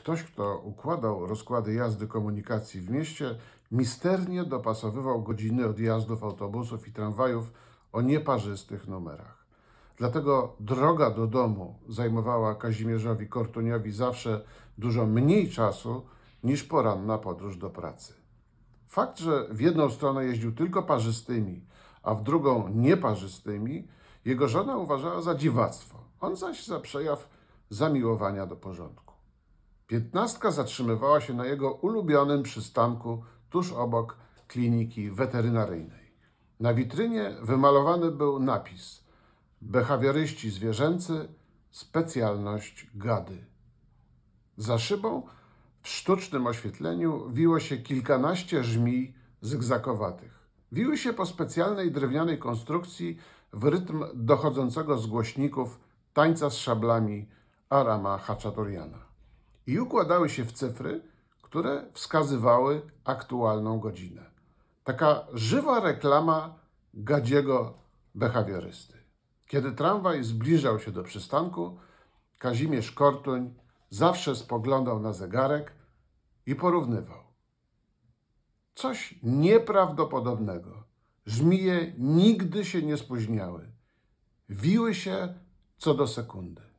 Ktoś, kto układał rozkłady jazdy komunikacji w mieście, misternie dopasowywał godziny odjazdów autobusów i tramwajów o nieparzystych numerach. Dlatego droga do domu zajmowała Kazimierzowi Kortuniowi zawsze dużo mniej czasu niż poranna podróż do pracy. Fakt, że w jedną stronę jeździł tylko parzystymi, a w drugą nieparzystymi, jego żona uważała za dziwactwo, on zaś za przejaw zamiłowania do porządku. Piętnastka zatrzymywała się na jego ulubionym przystanku tuż obok kliniki weterynaryjnej. Na witrynie wymalowany był napis Behawioryści zwierzęcy, specjalność gady. Za szybą w sztucznym oświetleniu wiło się kilkanaście żmij zygzakowatych. Wiły się po specjalnej drewnianej konstrukcji w rytm dochodzącego z głośników tańca z szablami Arama Haczaturiana i układały się w cyfry, które wskazywały aktualną godzinę. Taka żywa reklama gadziego behawiorysty. Kiedy tramwaj zbliżał się do przystanku, Kazimierz Kortuń zawsze spoglądał na zegarek i porównywał. Coś nieprawdopodobnego. Żmije nigdy się nie spóźniały. Wiły się co do sekundy.